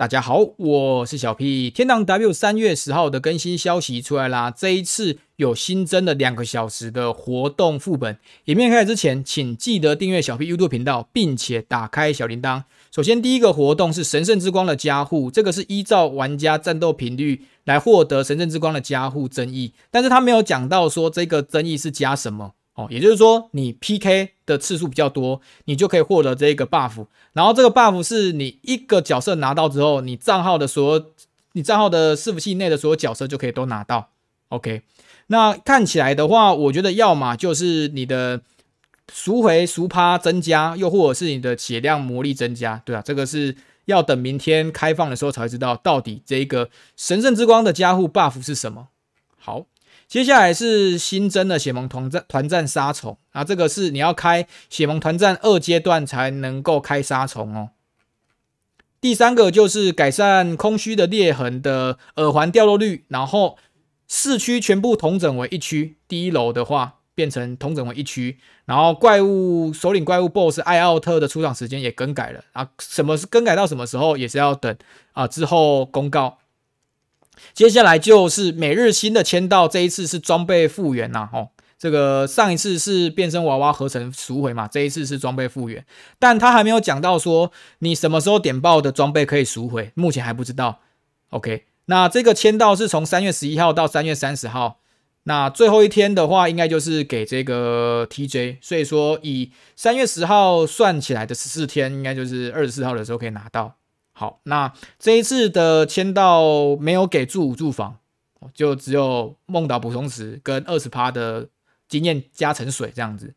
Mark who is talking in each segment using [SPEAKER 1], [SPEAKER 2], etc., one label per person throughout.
[SPEAKER 1] 大家好，我是小 P。天堂 W 三月十号的更新消息出来啦，这一次有新增了两个小时的活动副本。影片开始之前，请记得订阅小 P YouTube 频道，并且打开小铃铛。首先，第一个活动是神圣之光的加护，这个是依照玩家战斗频率来获得神圣之光的加护增益，但是他没有讲到说这个增益是加什么。也就是说，你 PK 的次数比较多，你就可以获得这个 buff。然后这个 buff 是你一个角色拿到之后，你账号的所有，你账号的伺服器内的所有角色就可以都拿到。OK，那看起来的话，我觉得要么就是你的赎回赎趴增加，又或者是你的血量魔力增加，对啊，这个是要等明天开放的时候才知道到底这个神圣之光的加护 buff 是什么。好。接下来是新增的血盟团战团战杀虫啊，这个是你要开血盟团战二阶段才能够开杀虫哦。第三个就是改善空虚的裂痕的耳环掉落率，然后四区全部统整为一区，第一楼的话变成统整为一区，然后怪物首领怪物 BOSS 艾奥特的出场时间也更改了啊，什么是更改到什么时候也是要等啊之后公告。接下来就是每日新的签到，这一次是装备复原呐，哦，这个上一次是变身娃娃合成赎回嘛，这一次是装备复原，但他还没有讲到说你什么时候点爆的装备可以赎回，目前还不知道。OK，那这个签到是从三月十一号到三月三十号，那最后一天的话，应该就是给这个 TJ，所以说以三月十号算起来的十四天，应该就是二十四号的时候可以拿到。好，那这一次的签到没有给住住房，就只有梦岛补充池跟二十趴的经验加成水这样子。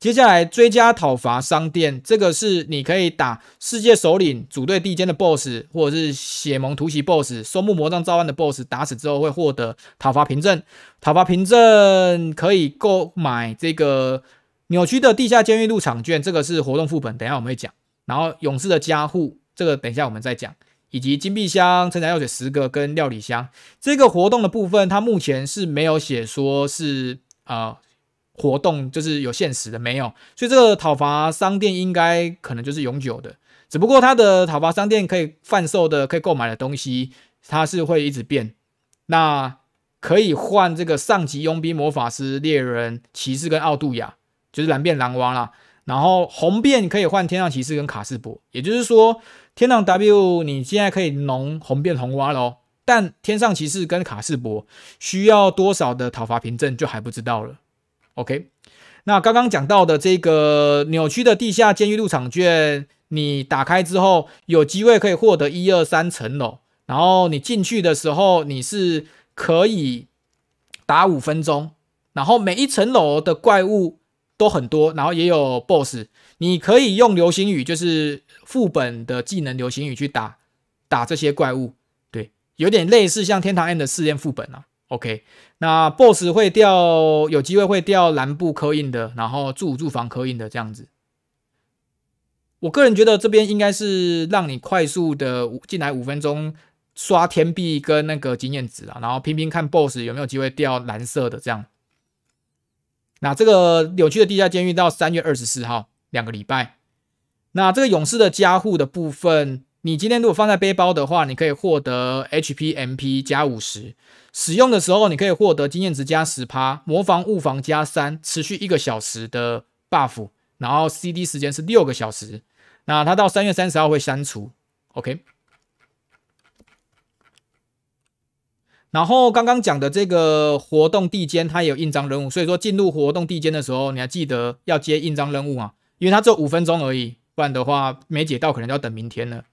[SPEAKER 1] 接下来追加讨伐商店，这个是你可以打世界首领组队地间的 BOSS，或者是血盟突袭 BOSS、双木魔杖召唤的 BOSS，打死之后会获得讨伐凭证。讨伐凭证可以购买这个扭曲的地下监狱入场券，这个是活动副本，等下我们会讲。然后勇士的加护，这个等一下我们再讲，以及金币箱、成长药水十个跟料理箱，这个活动的部分，它目前是没有写说是啊活动就是有限时的，没有，所以这个讨伐商店应该可能就是永久的，只不过它的讨伐商店可以贩售的、可以购买的东西，它是会一直变。那可以换这个上级佣兵、魔法师、猎人、骑士跟奥杜亚，就是蓝变狼王啦。然后红变可以换天上骑士跟卡斯伯，也就是说天上 W 你现在可以农红变红蛙喽，但天上骑士跟卡斯伯需要多少的讨伐凭证就还不知道了。OK，那刚刚讲到的这个扭曲的地下监狱入场券，你打开之后有机会可以获得一二三层楼，然后你进去的时候你是可以打五分钟，然后每一层楼的怪物。都很多，然后也有 boss，你可以用流星雨，就是副本的技能流星雨去打打这些怪物，对，有点类似像天堂 N 的试炼副本啊。OK，那 boss 会掉，有机会会掉蓝布刻印的，然后住住房刻印的这样子。我个人觉得这边应该是让你快速的进来五分钟刷天币跟那个经验值啊，然后拼拼看 boss 有没有机会掉蓝色的这样。那这个扭曲的地下监狱到三月二十四号，两个礼拜。那这个勇士的加护的部分，你今天如果放在背包的话，你可以获得 HP、MP 加五十。使用的时候，你可以获得经验值加十趴，魔防、物防加三，持续一个小时的 buff，然后 CD 时间是六个小时。那它到三月三十号会删除。OK。然后刚刚讲的这个活动地间，它也有印章任务，所以说进入活动地间的时候，你还记得要接印章任务啊？因为它只有五分钟而已，不然的话没解到，可能要等明天了。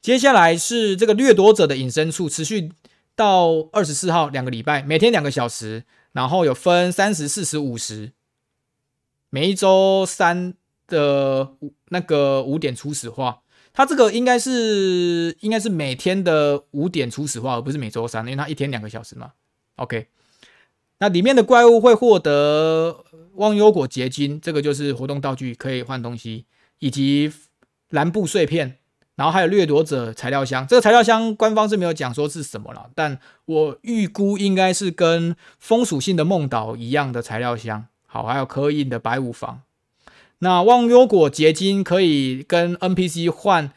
[SPEAKER 1] 接下来是这个掠夺者的隐身术，持续到二十四号两个礼拜，每天两个小时，然后有分三十四十五十，每一周三的那个五点初始化。它这个应该是应该是每天的五点初始化，而不是每周三，因为它一天两个小时嘛。OK，那里面的怪物会获得忘忧果结晶，这个就是活动道具，可以换东西，以及蓝布碎片，然后还有掠夺者材料箱。这个材料箱官方是没有讲说是什么了，但我预估应该是跟风属性的梦岛一样的材料箱。好，还有刻印的白五房。那忘忧果结晶可以跟 NPC 换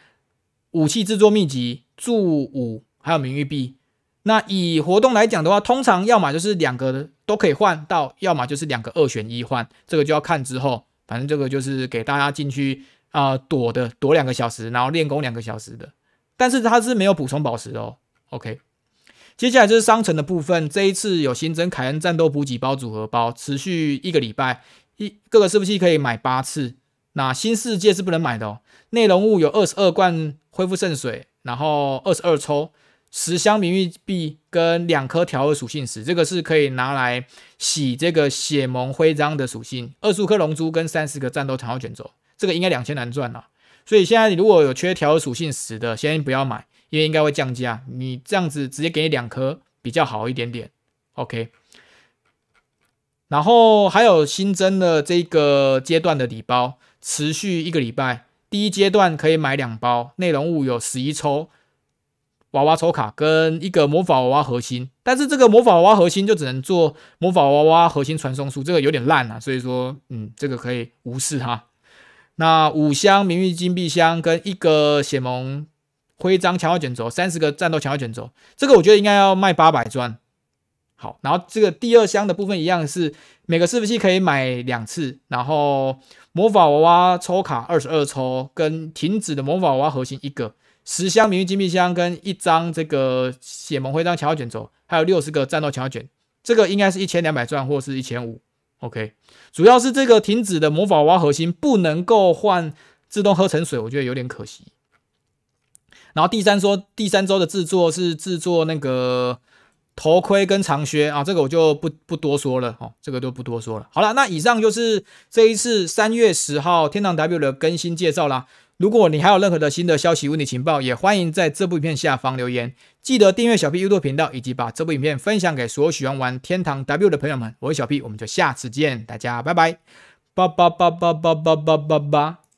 [SPEAKER 1] 武器制作秘籍、注武，还有名誉币。那以活动来讲的话，通常要么就是两个都可以换到，要么就是两个二选一换。这个就要看之后，反正这个就是给大家进去啊躲的躲两个小时，然后练功两个小时的。但是它是没有补充宝石哦。OK，接下来就是商城的部分。这一次有新增凯恩战斗补给包组合包，持续一个礼拜。一各个伺服器可以买八次，那新世界是不能买的哦。内容物有二十二罐恢复圣水，然后二十二抽十箱名誉币跟两颗调和属性石，这个是可以拿来洗这个血盟徽章的属性。二十五颗龙珠跟三十个战斗强化卷轴，这个应该两千难赚了。所以现在如果有缺调和属性石的，先不要买，因为应该会降价。你这样子直接给你两颗比较好一点点。OK。然后还有新增的这个阶段的礼包，持续一个礼拜。第一阶段可以买两包，内容物有十一抽娃娃抽卡跟一个魔法娃娃核心。但是这个魔法娃娃核心就只能做魔法娃娃核心传送术，这个有点烂啊，所以说，嗯，这个可以无视哈。那五箱名誉金币箱跟一个血盟徽章强化卷轴，三十个战斗强化卷轴，这个我觉得应该要卖八百钻，好，然后这个第二箱的部分一样是每个伺服器可以买两次，然后魔法娃娃抽卡二十二抽，跟停止的魔法娃娃核心一个十箱名誉金币箱，跟一张这个血盟徽章强化卷轴，还有六十个战斗强化卷，这个应该是一千两百转或是一千五。OK，主要是这个停止的魔法娃娃核心不能够换自动合成水，我觉得有点可惜。然后第三说第三周的制作是制作那个。头盔跟长靴啊，这个我就不不多说了哦，这个就不多说了。好了，那以上就是这一次三月十号天堂 W 的更新介绍啦。如果你还有任何的新的消息、问理情报，也欢迎在这部影片下方留言。记得订阅小 P YouTube 频道，以及把这部影片分享给所有喜欢玩天堂 W 的朋友们。我是小 P，我们就下次见，大家拜拜，八八八八八八八八八。